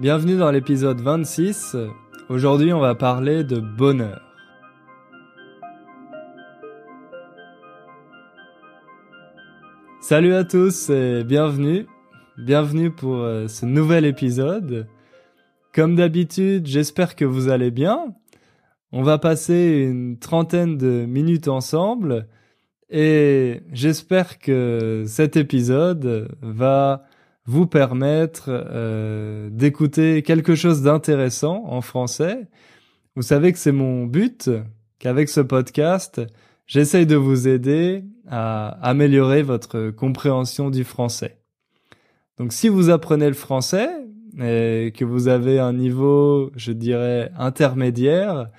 Bienvenue dans l'épisode 26. Aujourd'hui, on va parler de bonheur. Salut à tous et bienvenue. Bienvenue pour euh, ce nouvel épisode. Comme d'habitude, j'espère que vous allez bien. On va passer une trentaine de minutes ensemble et j'espère que cet épisode va vous permettre euh, d'écouter quelque chose d'intéressant en français. Vous savez que c'est mon but, qu'avec ce podcast, j'essaye de vous aider à améliorer votre compréhension du français. Donc si vous apprenez le français et que vous avez un niveau, je dirais, intermédiaire,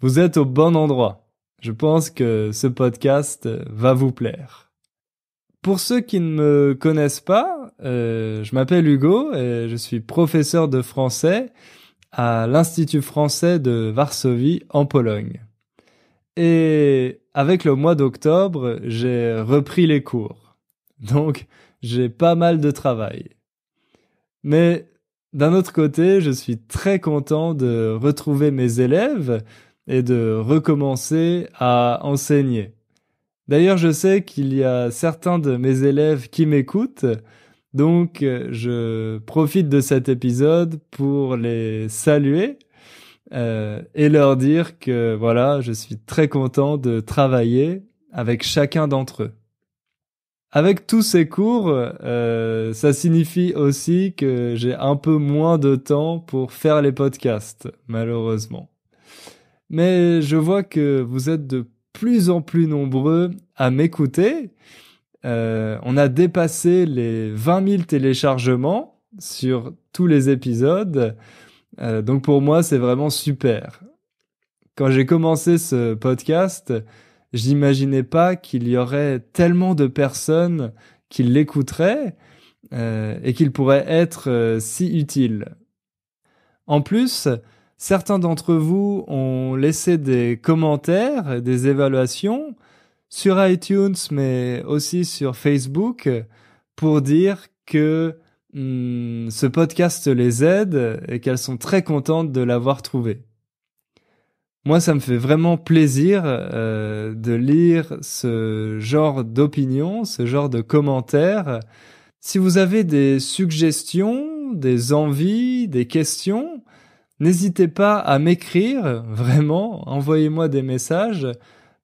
vous êtes au bon endroit. Je pense que ce podcast va vous plaire. Pour ceux qui ne me connaissent pas, euh, je m'appelle Hugo et je suis professeur de français à l'Institut français de Varsovie en Pologne. Et avec le mois d'octobre, j'ai repris les cours. Donc, j'ai pas mal de travail. Mais d'un autre côté, je suis très content de retrouver mes élèves et de recommencer à enseigner. D'ailleurs, je sais qu'il y a certains de mes élèves qui m'écoutent, donc, euh, je profite de cet épisode pour les saluer euh, et leur dire que voilà, je suis très content de travailler avec chacun d'entre eux. Avec tous ces cours, euh, ça signifie aussi que j'ai un peu moins de temps pour faire les podcasts, malheureusement. Mais je vois que vous êtes de plus en plus nombreux à m'écouter euh, on a dépassé les 20 000 téléchargements sur tous les épisodes. Euh, donc pour moi, c'est vraiment super. Quand j'ai commencé ce podcast, j'imaginais pas qu'il y aurait tellement de personnes qui l'écouteraient euh, et qu'il pourrait être si utile. En plus, certains d'entre vous ont laissé des commentaires, des évaluations, sur iTunes, mais aussi sur Facebook, pour dire que hmm, ce podcast les aide et qu'elles sont très contentes de l'avoir trouvé. Moi, ça me fait vraiment plaisir euh, de lire ce genre d'opinion, ce genre de commentaires. Si vous avez des suggestions, des envies, des questions, n'hésitez pas à m'écrire, vraiment, envoyez-moi des messages.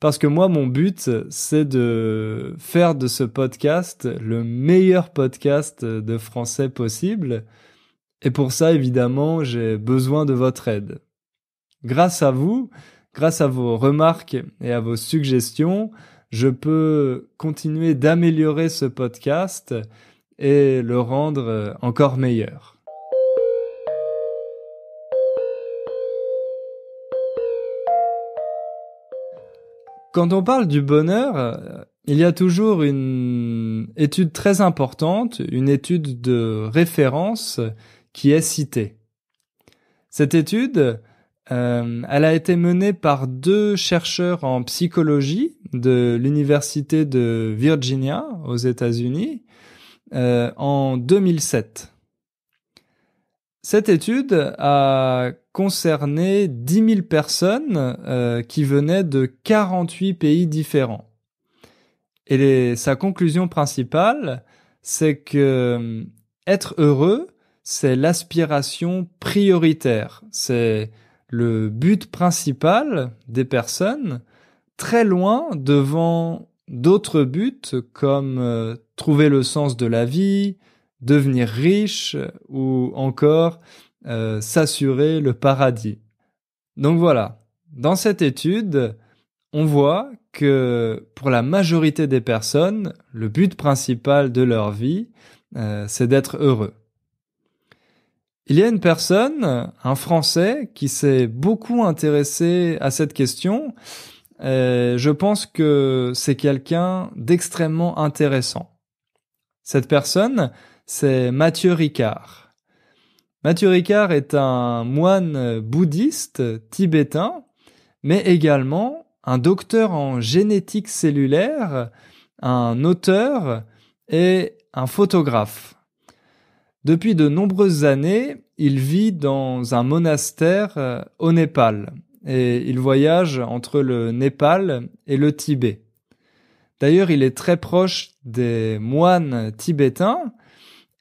Parce que moi, mon but, c'est de faire de ce podcast le meilleur podcast de français possible. Et pour ça, évidemment, j'ai besoin de votre aide. Grâce à vous, grâce à vos remarques et à vos suggestions, je peux continuer d'améliorer ce podcast et le rendre encore meilleur. Quand on parle du bonheur, euh, il y a toujours une étude très importante, une étude de référence qui est citée. Cette étude, euh, elle a été menée par deux chercheurs en psychologie de l'université de Virginia aux États-Unis euh, en 2007. Cette étude a concerné 10 000 personnes euh, qui venaient de 48 pays différents. Et sa conclusion principale, c'est que euh, être heureux, c'est l'aspiration prioritaire, c'est le but principal des personnes, très loin devant d'autres buts comme euh, trouver le sens de la vie, devenir riche ou encore euh, s'assurer le paradis. Donc voilà, dans cette étude, on voit que pour la majorité des personnes, le but principal de leur vie, euh, c'est d'être heureux. Il y a une personne, un Français, qui s'est beaucoup intéressé à cette question. je pense que c'est quelqu'un d'extrêmement intéressant. Cette personne, c'est Mathieu Ricard. Mathieu Ricard est un moine bouddhiste tibétain, mais également un docteur en génétique cellulaire, un auteur et un photographe. Depuis de nombreuses années, il vit dans un monastère euh, au Népal et il voyage entre le Népal et le Tibet. D'ailleurs, il est très proche des moines tibétains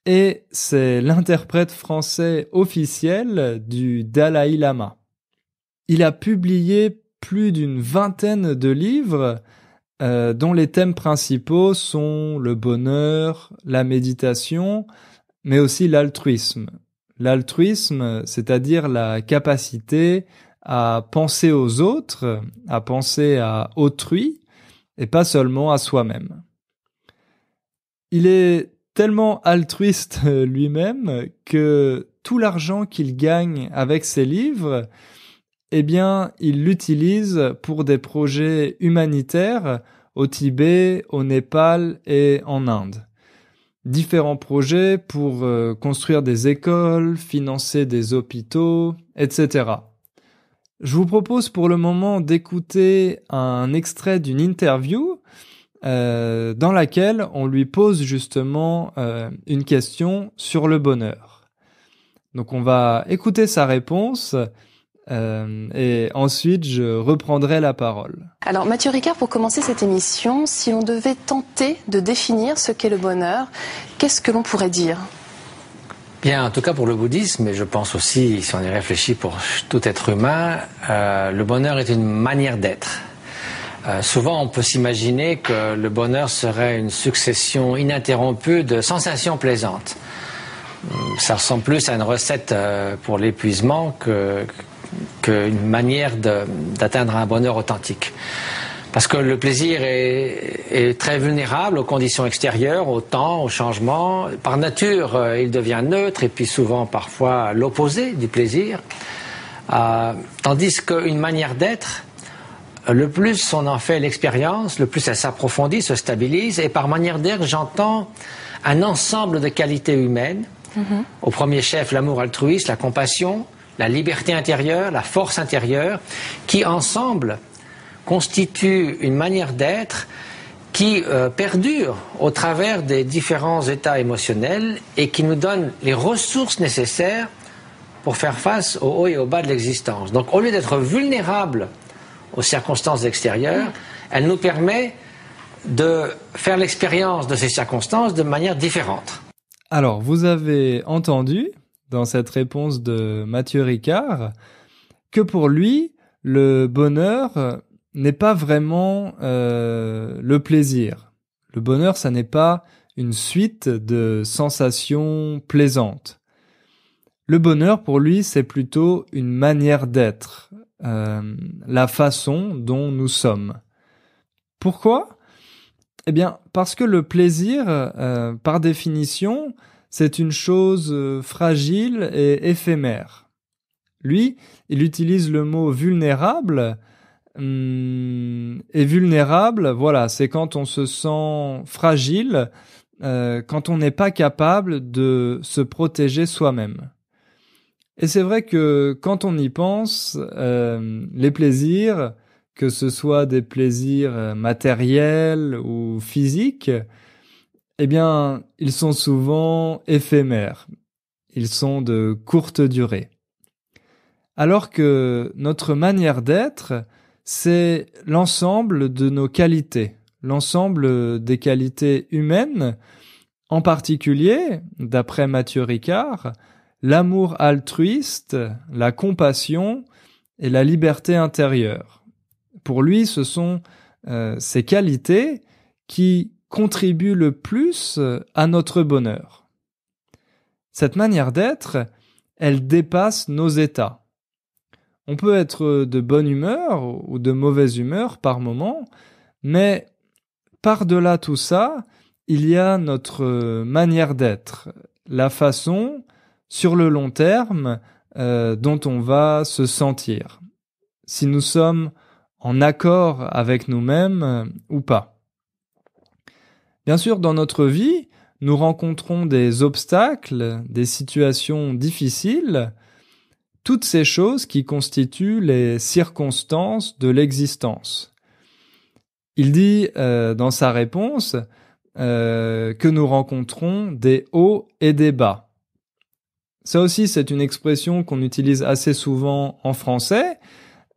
et c'est l'interprète français officiel du Dalai Lama. Il a publié plus d'une vingtaine de livres euh, dont les thèmes principaux sont le bonheur, la méditation, mais aussi l'altruisme. L'altruisme, c'est-à-dire la capacité à penser aux autres, à penser à autrui, et pas seulement à soi-même. Il est tellement altruiste euh, lui-même que tout l'argent qu'il gagne avec ses livres, eh bien, il l'utilise pour des projets humanitaires au Tibet, au Népal et en Inde. Différents projets pour euh, construire des écoles, financer des hôpitaux, etc. Je vous propose pour le moment d'écouter un extrait d'une interview euh, dans laquelle on lui pose justement euh, une question sur le bonheur. Donc on va écouter sa réponse. Euh, et ensuite, je reprendrai la parole. Alors, Mathieu Ricard, pour commencer cette émission, si l'on devait tenter de définir ce qu'est le bonheur, qu'est-ce que l'on pourrait dire Bien, en tout cas pour le bouddhisme, et je pense aussi, si on y réfléchit, pour tout être humain, le bonheur est une manière d'être. Euh, souvent, on peut s'imaginer que le bonheur serait une succession ininterrompue de sensations plaisantes. Hum, ça ressemble plus à une recette euh, pour l'épuisement qu'une manière d'atteindre un bonheur authentique. Parce que le plaisir est, très vulnérable aux conditions extérieures, au temps, au changement. Par nature, euh, il devient neutre et puis souvent parfois l'opposé du plaisir. tandis qu'une manière d'être le plus on en fait l'expérience, le plus elle s'approfondit, se stabilise. Et par manière d'être, j'entends un ensemble de qualités humaines. Mm-hmm. Au premier chef, l'amour altruiste, la compassion, la liberté intérieure, la force intérieure, qui ensemble constituent une manière d'être qui euh, perdure au travers des différents états émotionnels et qui nous donne les ressources nécessaires pour faire face au haut et au bas de l'existence. Donc au lieu d'être vulnérable aux circonstances extérieures, elle nous permet de faire l'expérience de ces circonstances de manière différente. Alors, vous avez entendu dans cette réponse de Mathieu Ricard que pour lui, le bonheur n'est pas vraiment euh, le plaisir. Le bonheur, ça n'est pas une suite de sensations plaisantes. Le bonheur, pour lui, c'est plutôt une manière d'être, euh, la façon dont nous sommes. Pourquoi Eh bien, parce que le plaisir, euh, par définition, c'est une chose euh, fragile et éphémère. Lui, il utilise le mot vulnérable. Hum, et vulnérable, voilà, c'est quand on se sent fragile, quand on n'est pas capable de se protéger soi-même. Et c'est vrai que quand on y pense, euh, les plaisirs, que ce soit des plaisirs euh, matériels ou physiques, eh bien, ils sont souvent éphémères. Ils sont de courte durée. Alors que notre manière d'être, c'est l'ensemble de nos qualités, l'ensemble des qualités humaines, en particulier, d'après Mathieu Ricard, l'amour altruiste, la compassion et la liberté intérieure. Pour lui, ce sont euh, ces qualités qui contribuent le plus euh, à notre bonheur. Cette manière d'être, elle dépasse nos états. On peut être de bonne humeur ou de mauvaise humeur par moment, mais par-delà tout ça, il y a notre euh, manière d'être, la façon sur le long terme euh, dont on va se sentir, si nous sommes en accord avec nous-mêmes euh, ou pas. Bien sûr, dans notre vie, nous rencontrons des obstacles, des situations difficiles, toutes ces choses qui constituent les circonstances de l'existence. Il dit euh, dans sa réponse que nous rencontrons des hauts et des bas. Ça aussi, c'est une expression qu'on utilise assez souvent en français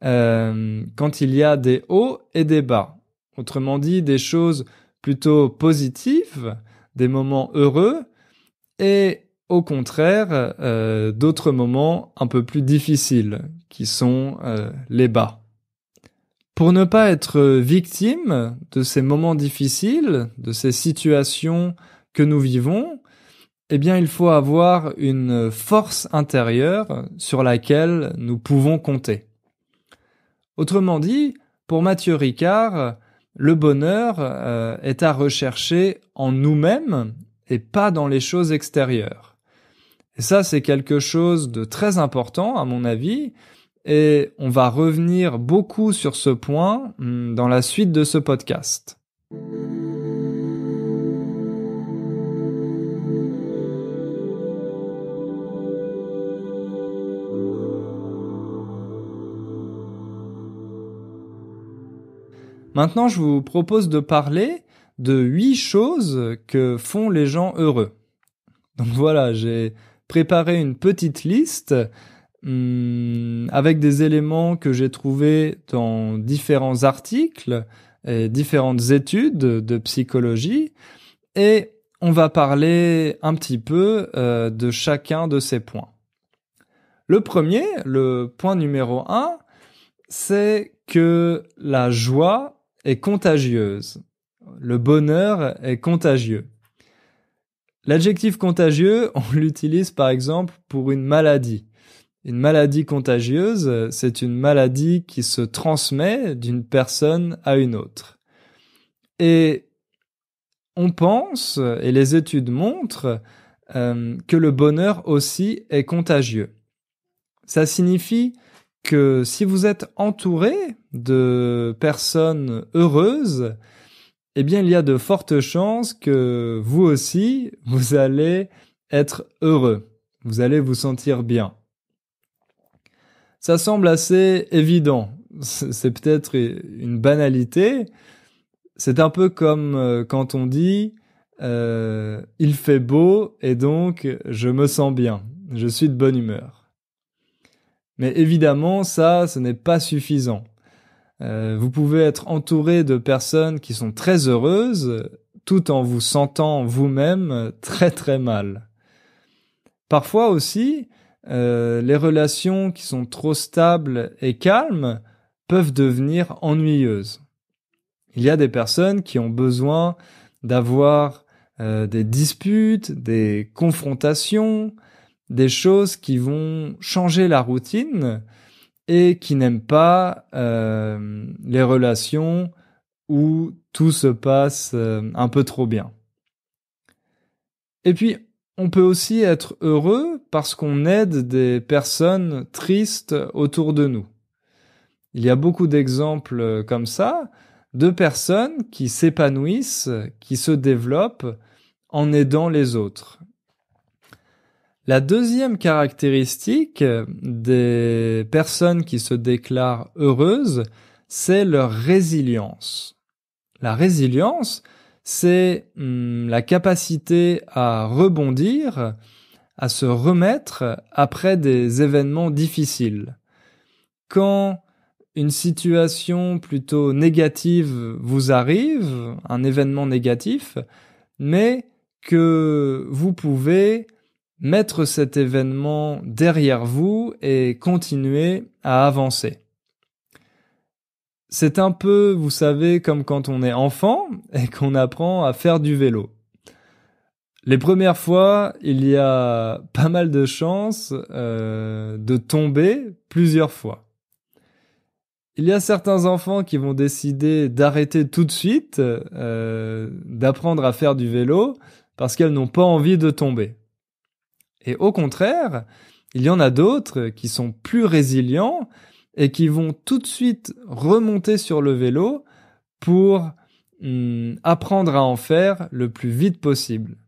euh, quand il y a des hauts et des bas. Autrement dit, des choses plutôt positives, des moments heureux, et au contraire, euh, d'autres moments un peu plus difficiles, qui sont euh, les bas. Pour ne pas être victime de ces moments difficiles, de ces situations que nous vivons, eh bien, il faut avoir une force intérieure sur laquelle nous pouvons compter. Autrement dit, pour Mathieu Ricard, le bonheur euh, est à rechercher en nous-mêmes et pas dans les choses extérieures. Et ça, c'est quelque chose de très important, à mon avis, et on va revenir beaucoup sur ce point hum, dans la suite de ce podcast. Maintenant, je vous propose de parler de huit choses que font les gens heureux. Donc voilà, j'ai préparé une petite liste hum, avec des éléments que j'ai trouvés dans différents articles et différentes études de psychologie et on va parler un petit peu euh, de chacun de ces points. Le premier, le point numéro un, c'est que la joie est contagieuse. Le bonheur est contagieux. L'adjectif contagieux, on l'utilise par exemple pour une maladie. Une maladie contagieuse, c'est une maladie qui se transmet d'une personne à une autre. Et on pense, et les études montrent, euh, que le bonheur aussi est contagieux. Ça signifie que si vous êtes entouré de personnes heureuses, eh bien, il y a de fortes chances que vous aussi, vous allez être heureux. Vous allez vous sentir bien. Ça semble assez évident. C'est peut-être une banalité. C'est un peu comme euh, quand on dit euh, il fait beau et donc je me sens bien, je suis de bonne humeur. Mais évidemment, ça, ce n'est pas suffisant. Euh, vous pouvez être entouré de personnes qui sont très heureuses tout en vous sentant vous-même très très mal. Parfois aussi, euh, les relations qui sont trop stables et calmes peuvent devenir ennuyeuses. Il y a des personnes qui ont besoin d'avoir euh, des disputes, des confrontations, des choses qui vont changer la routine et qui n'aime pas euh, les relations où tout se passe euh, un peu trop bien. Et puis, on peut aussi être heureux parce qu'on aide des personnes tristes autour de nous. Il y a beaucoup d'exemples euh, comme ça, de personnes qui s'épanouissent, qui se développent en aidant les autres. La deuxième caractéristique euh, des personnes qui se déclarent heureuses, c'est leur résilience. La résilience, c'est hmm, la capacité à rebondir, à se remettre après des événements difficiles. Quand une situation plutôt négative vous arrive, un événement négatif, mais que vous pouvez mettre cet événement derrière vous et continuer à avancer. C'est un peu, vous savez, comme quand on est enfant et qu'on apprend à faire du vélo. Les premières fois, il y a pas mal de chances euh, de tomber plusieurs fois. Il y a certains enfants qui vont décider d'arrêter tout de suite euh, d'apprendre à faire du vélo parce qu'elles n'ont pas envie de tomber. Et au contraire, il y en a d'autres qui sont plus résilients et qui vont tout de suite remonter sur le vélo pour hmm, apprendre à en faire le plus vite possible.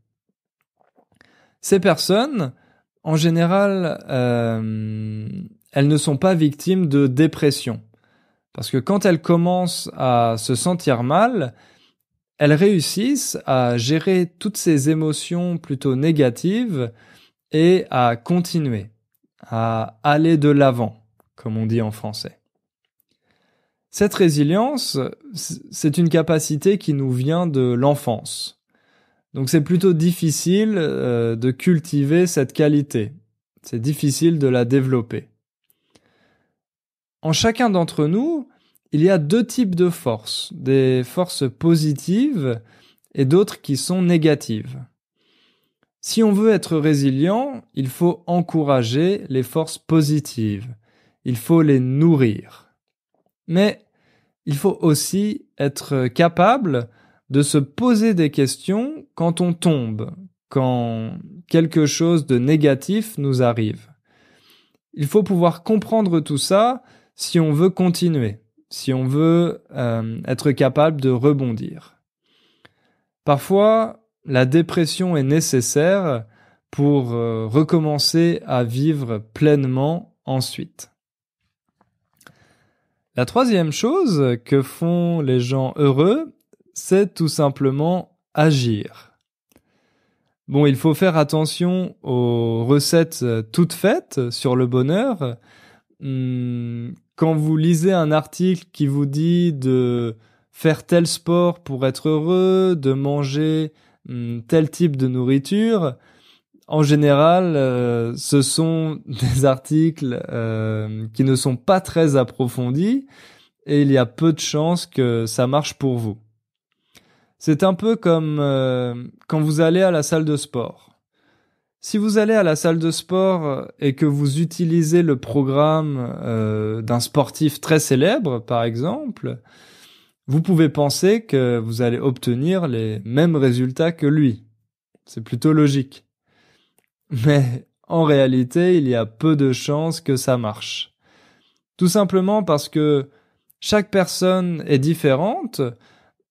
Ces personnes, en général, euh, elles ne sont pas victimes de dépression. Parce que quand elles commencent à se sentir mal, elles réussissent à gérer toutes ces émotions plutôt négatives et à continuer, à aller de l'avant, comme on dit en français. Cette résilience, c'est une capacité qui nous vient de l'enfance. Donc c'est plutôt difficile euh, de cultiver cette qualité. C'est difficile de la développer. En chacun d'entre nous, il y a deux types de forces, des forces positives et d'autres qui sont négatives. Si on veut être résilient, il faut encourager les forces positives, il faut les nourrir. Mais il faut aussi être capable de se poser des questions quand on tombe, quand quelque chose de négatif nous arrive. Il faut pouvoir comprendre tout ça si on veut continuer, si on veut euh, être capable de rebondir. Parfois, la dépression est nécessaire pour euh, recommencer à vivre pleinement ensuite. La troisième chose que font les gens heureux, c'est tout simplement agir. Bon, il faut faire attention aux recettes euh, toutes faites sur le bonheur. Hmm, quand vous lisez un article qui vous dit de faire tel sport pour être heureux, de manger Hmm, tel type de nourriture, en général, euh, ce sont des articles euh, qui ne sont pas très approfondis et il y a peu de chances que ça marche pour vous. C'est un peu comme euh, quand vous allez à la salle de sport. Si vous allez à la salle de sport et que vous utilisez le programme d'un sportif très célèbre, par exemple, vous pouvez penser que vous allez obtenir les mêmes résultats que lui. C'est plutôt logique. Mais en réalité, il y a peu de chances que ça marche. Tout simplement parce que chaque personne est différente,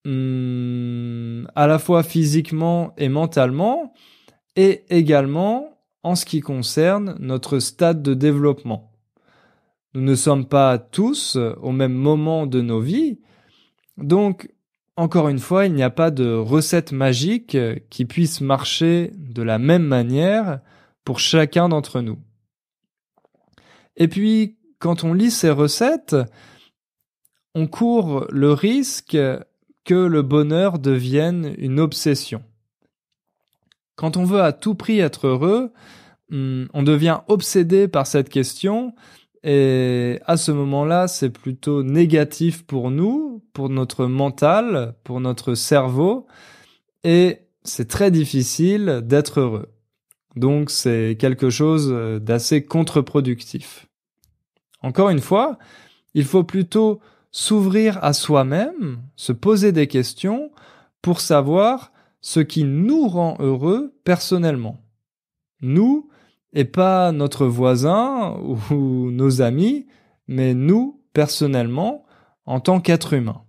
hum, à la fois physiquement et mentalement, et également en ce qui concerne notre stade de développement. Nous ne sommes pas tous au même moment de nos vies, donc, encore une fois, il n'y a pas de recette magique euh, qui puisse marcher de la même manière pour chacun d'entre nous. Et puis, quand on lit ces recettes, on court le risque que le bonheur devienne une obsession. Quand on veut à tout prix être heureux, hmm, on devient obsédé par cette question et à ce moment-là, c'est plutôt négatif pour nous, pour notre mental, pour notre cerveau, et c'est très difficile d'être heureux. Donc c'est quelque chose d'assez contre-productif. Encore une fois, il faut plutôt s'ouvrir à soi-même, se poser des questions pour savoir ce qui nous rend heureux personnellement. Nous, et pas notre voisin ou nos amis, mais nous, personnellement, en tant qu'êtres humains.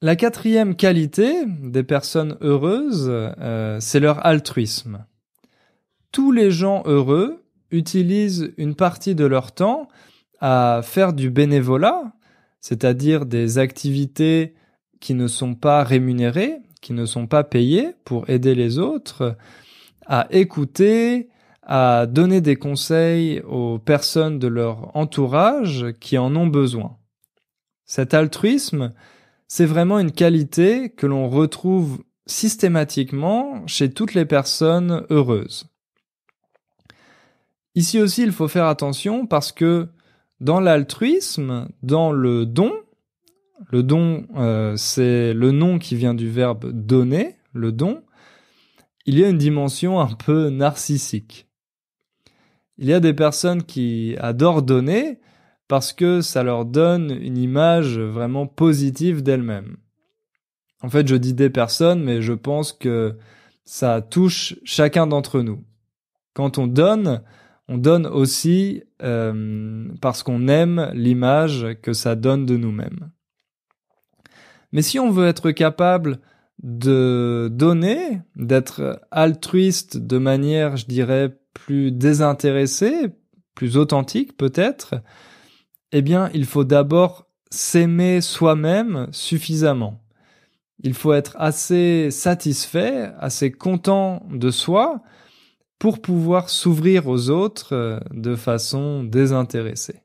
La quatrième qualité des personnes heureuses, euh, c'est leur altruisme. Tous les gens heureux utilisent une partie de leur temps à faire du bénévolat, c'est-à-dire des activités qui ne sont pas rémunérées, qui ne sont pas payées pour aider les autres, à écouter, à donner des conseils aux personnes de leur entourage qui en ont besoin. Cet altruisme, c'est vraiment une qualité que l'on retrouve systématiquement chez toutes les personnes heureuses. Ici aussi, il faut faire attention parce que dans l'altruisme, dans le don, le don, euh, c'est le nom qui vient du verbe donner, le don, il y a une dimension un peu narcissique. Il y a des personnes qui adorent donner parce que ça leur donne une image vraiment positive d'elles-mêmes. En fait, je dis des personnes, mais je pense que ça touche chacun d'entre nous. Quand on donne, on donne aussi euh, parce qu'on aime l'image que ça donne de nous-mêmes. Mais si on veut être capable de donner, d'être altruiste de manière, je dirais, plus désintéressée, plus authentique peut-être, eh bien, il faut d'abord s'aimer soi-même suffisamment. Il faut être assez satisfait, assez content de soi pour pouvoir s'ouvrir aux autres euh, de façon désintéressée.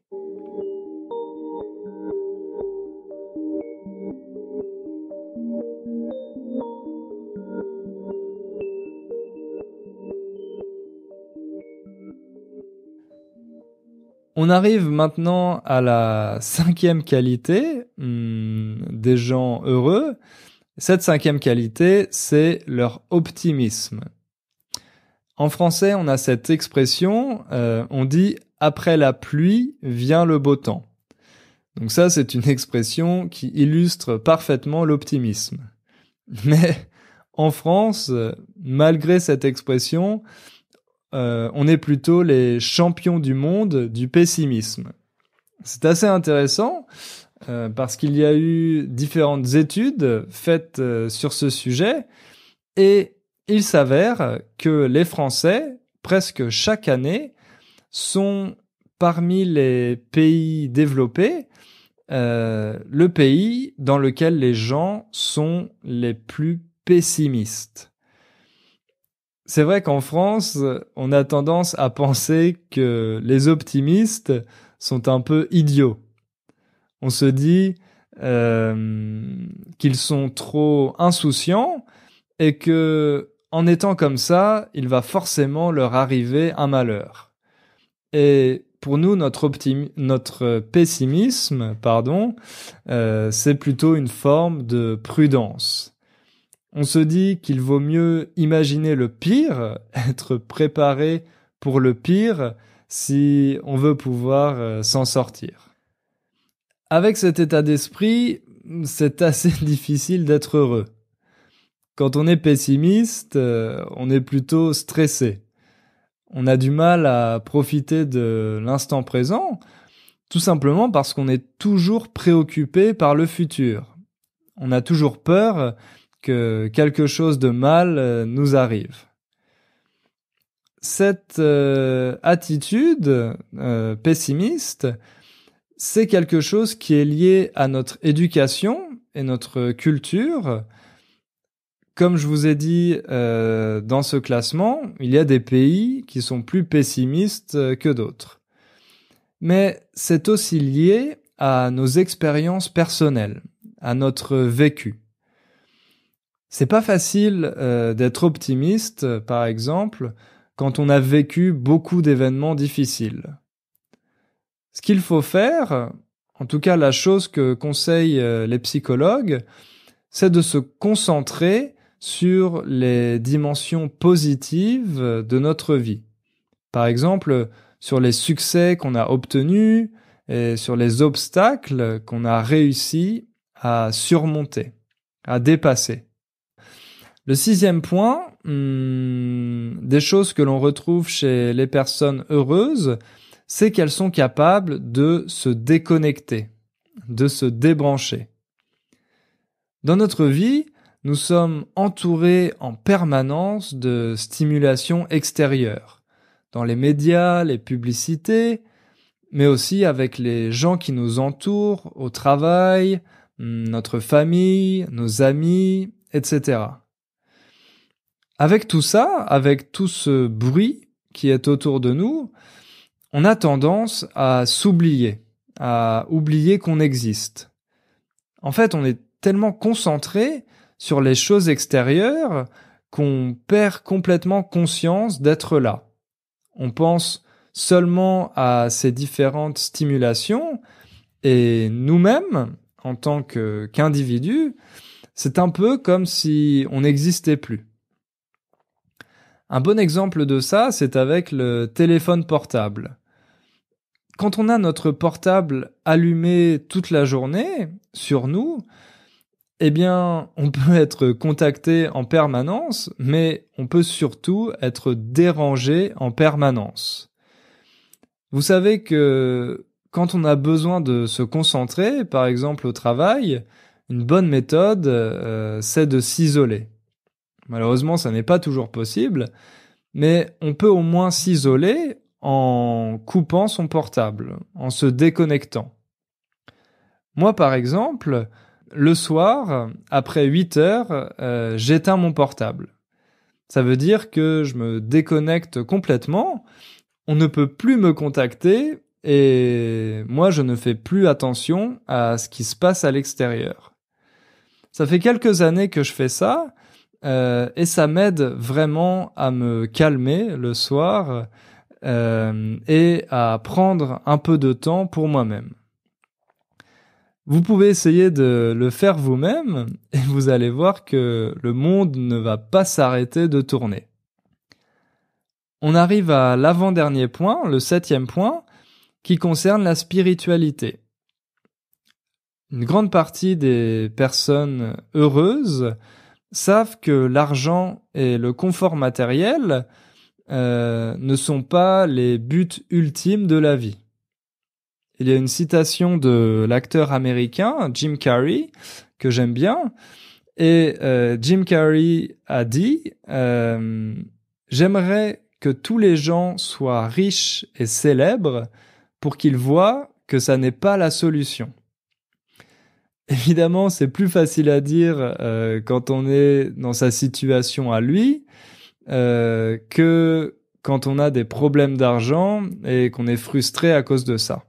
On arrive maintenant à la cinquième qualité hmm, des gens heureux. Cette cinquième qualité, c'est leur optimisme. En français, on a cette expression, euh, on dit après la pluie vient le beau temps. Donc ça, c'est une expression qui illustre parfaitement l'optimisme. Mais en France, malgré cette expression, euh, on est plutôt les champions du monde du pessimisme. C'est assez intéressant euh, parce qu'il y a eu différentes études faites euh, sur ce sujet et il s'avère que les Français, presque chaque année, sont parmi les pays développés le pays dans lequel les gens sont les plus pessimistes c'est vrai qu'en France, on a tendance à penser que les optimistes sont un peu idiots. On se dit euh, qu'ils sont trop insouciants et que en étant comme ça, il va forcément leur arriver un malheur. Et pour nous, notre, pessimisme, pardon, euh, c'est plutôt une forme de prudence. On se dit qu'il vaut mieux imaginer le pire, être préparé pour le pire, si on veut pouvoir euh, s'en sortir. Avec cet état d'esprit, c'est assez difficile d'être heureux. Quand on est pessimiste, euh, on est plutôt stressé. On a du mal à profiter de l'instant présent, tout simplement parce qu'on est toujours préoccupé par le futur. On a toujours peur que quelque chose de mal euh, nous arrive. Cette euh, attitude euh, pessimiste, c'est quelque chose qui est lié à notre éducation et notre culture. Comme je vous ai dit dans ce classement, il y a des pays qui sont plus pessimistes que d'autres. Mais c'est aussi lié à nos expériences personnelles, à notre vécu. C'est pas facile euh, d'être optimiste, par exemple, quand on a vécu beaucoup d'événements difficiles. Ce qu'il faut faire, en tout cas la chose que conseillent euh, les psychologues, c'est de se concentrer sur les dimensions positives de notre vie. Par exemple, sur les succès qu'on a obtenus et sur les obstacles qu'on a réussi à surmonter, à dépasser. Le sixième point, hmm, des choses que l'on retrouve chez les personnes heureuses, c'est qu'elles sont capables de se déconnecter, de se débrancher. Dans notre vie, nous sommes entourés en permanence de stimulations extérieures, dans les médias, les publicités, mais aussi avec les gens qui nous entourent, au travail, hmm, notre famille, nos amis, etc. Avec tout ça, avec tout ce bruit qui est autour de nous, on a tendance à s'oublier, à oublier qu'on existe. En fait, on est tellement concentré sur les choses extérieures qu'on perd complètement conscience d'être là. On pense seulement à ces différentes stimulations et nous-mêmes, en tant qu'individus, c'est un peu comme si on n'existait plus. Un bon exemple de ça, c'est avec le téléphone portable. Quand on a notre portable allumé toute la journée sur nous, eh bien, on peut être contacté en permanence, mais on peut surtout être dérangé en permanence. Vous savez que quand on a besoin de se concentrer, par exemple au travail, une bonne méthode, euh, c'est de s'isoler. Malheureusement, ça n'est pas toujours possible, mais on peut au moins s'isoler en coupant son portable, en se déconnectant. Moi, par exemple, le soir, après 8 heures, euh, j'éteins mon portable. Ça veut dire que je me déconnecte complètement, on ne peut plus me contacter et moi je ne fais plus attention à ce qui se passe à l'extérieur. Ça fait quelques années que je fais ça euh, et ça m'aide vraiment à me calmer le soir euh, et à prendre un peu de temps pour moi-même. Vous pouvez essayer de le faire vous-même et vous allez voir que le monde ne va pas s'arrêter de tourner. On arrive à l'avant-dernier point, le septième point, qui concerne la spiritualité. Une grande partie des personnes heureuses savent que l'argent et le confort matériel euh, ne sont pas les buts ultimes de la vie. Il y a une citation de l'acteur américain Jim Carrey que j'aime bien. Et euh, Jim Carrey a dit euh, J'aimerais que tous les gens soient riches et célèbres pour qu'ils voient que ça n'est pas la solution. Évidemment, c'est plus facile à dire euh, quand on est dans sa situation à lui euh, que quand on a des problèmes d'argent et qu'on est frustré à cause de ça.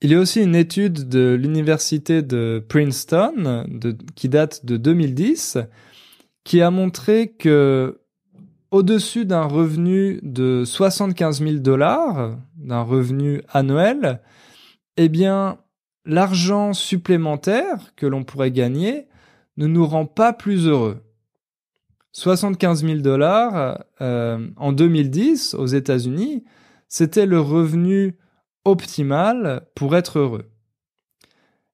Il y a aussi une étude de l'université de Princeton qui date de 2010 qui a montré que au-dessus d'un revenu de 75 000 dollars, d'un revenu annuel, eh bien, l'argent supplémentaire que l'on pourrait gagner ne nous rend pas plus heureux. 75 000 dollars euh, en 2010 aux États-Unis, c'était le revenu optimal pour être heureux.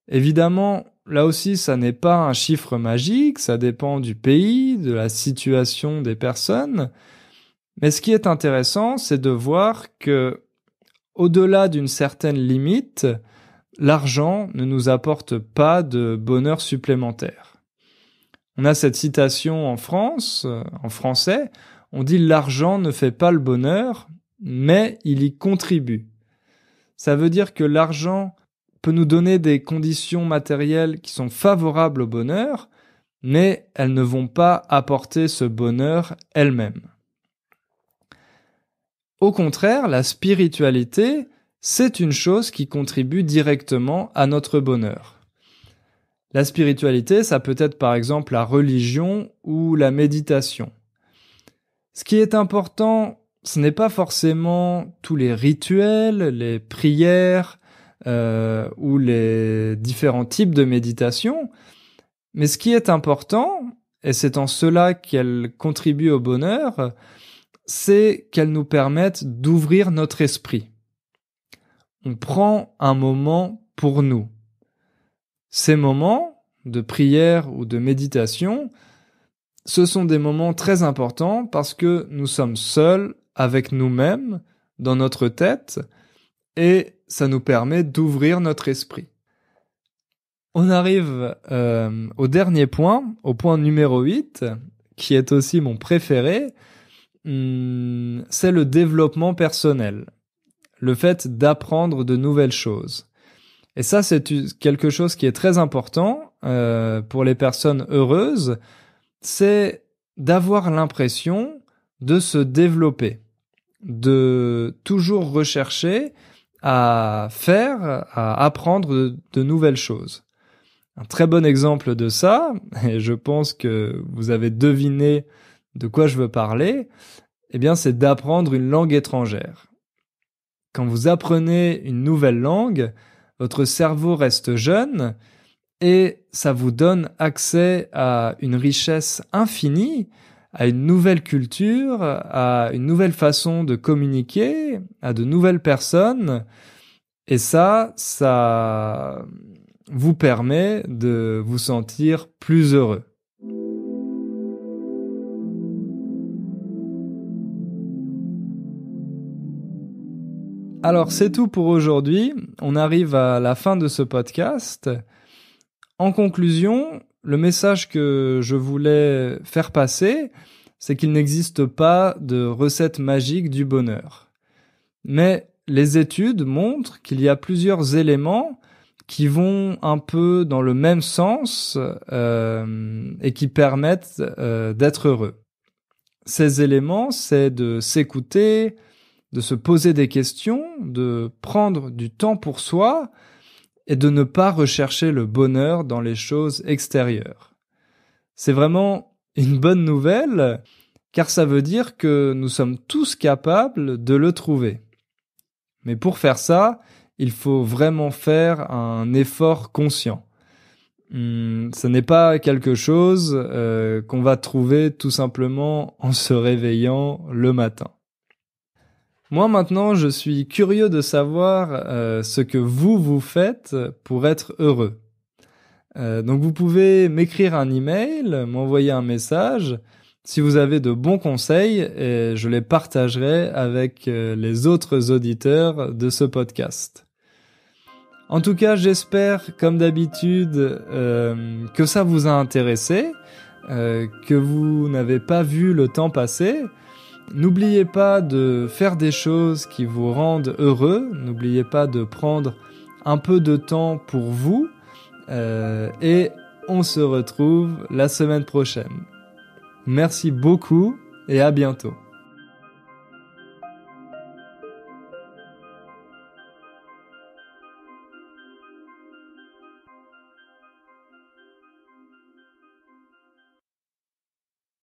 Évidemment, là aussi, ça n'est pas un chiffre magique, ça dépend du pays, de la situation des personnes. Mais ce qui est intéressant, c'est de voir que, au-delà d'une certaine limite, L'argent ne nous apporte pas de bonheur supplémentaire. On a cette citation en France, euh, en français, on dit l'argent ne fait pas le bonheur, mais il y contribue. Ça veut dire que l'argent peut nous donner des conditions matérielles qui sont favorables au bonheur, mais elles ne vont pas apporter ce bonheur elles-mêmes. Au contraire, la spiritualité, c'est une chose qui contribue directement à notre bonheur. La spiritualité, ça peut être par exemple la religion ou la méditation. Ce qui est important, ce n'est pas forcément tous les rituels, les prières euh, ou les différents types de méditation, mais ce qui est important, et c'est en cela qu'elle contribue au bonheur, c'est qu'elle nous permette d'ouvrir notre esprit on prend un moment pour nous. Ces moments de prière ou de méditation, ce sont des moments très importants parce que nous sommes seuls avec nous-mêmes, dans notre tête, et ça nous permet d'ouvrir notre esprit. On arrive euh, au dernier point, au point numéro 8, qui est aussi mon préféré, hmm, c'est le développement personnel le fait d'apprendre de nouvelles choses. Et ça, c'est quelque chose qui est très important euh, pour les personnes heureuses, c'est d'avoir l'impression de se développer, de toujours rechercher à faire, à apprendre de, nouvelles choses. Un très bon exemple de ça, et je pense que vous avez deviné de quoi je veux parler, eh bien, c'est d'apprendre une langue étrangère. Quand vous apprenez une nouvelle langue, votre cerveau reste jeune et ça vous donne accès à une richesse infinie, à une nouvelle culture, à une nouvelle façon de communiquer, à de nouvelles personnes. Et ça, ça vous permet de vous sentir plus heureux. Alors c'est tout pour aujourd'hui. On arrive à la fin de ce podcast. En conclusion, le message que je voulais faire passer, c'est qu'il n'existe pas de recette magique du bonheur. Mais les études montrent qu'il y a plusieurs éléments qui vont un peu dans le même sens euh, et qui permettent euh, d'être heureux. Ces éléments, c'est de s'écouter, de se poser des questions, de prendre du temps pour soi et de ne pas rechercher le bonheur dans les choses extérieures. C'est vraiment une bonne nouvelle car ça veut dire que nous sommes tous capables de le trouver. Mais pour faire ça, il faut vraiment faire un effort conscient. Hmm, ce n'est pas quelque chose euh, qu'on va trouver tout simplement en se réveillant le matin. Moi maintenant, je suis curieux de savoir euh, ce que vous vous faites pour être heureux. Euh, donc vous pouvez m'écrire un email, m'envoyer un message. Si vous avez de bons conseils, et euh, je les partagerai avec les autres auditeurs de ce podcast. En tout cas, j'espère, comme d'habitude, que ça vous a intéressé, que vous n'avez pas vu le temps passer. N'oubliez pas de faire des choses qui vous rendent heureux, n'oubliez pas de prendre un peu de temps pour vous euh, et on se retrouve la semaine prochaine. Merci beaucoup et à bientôt.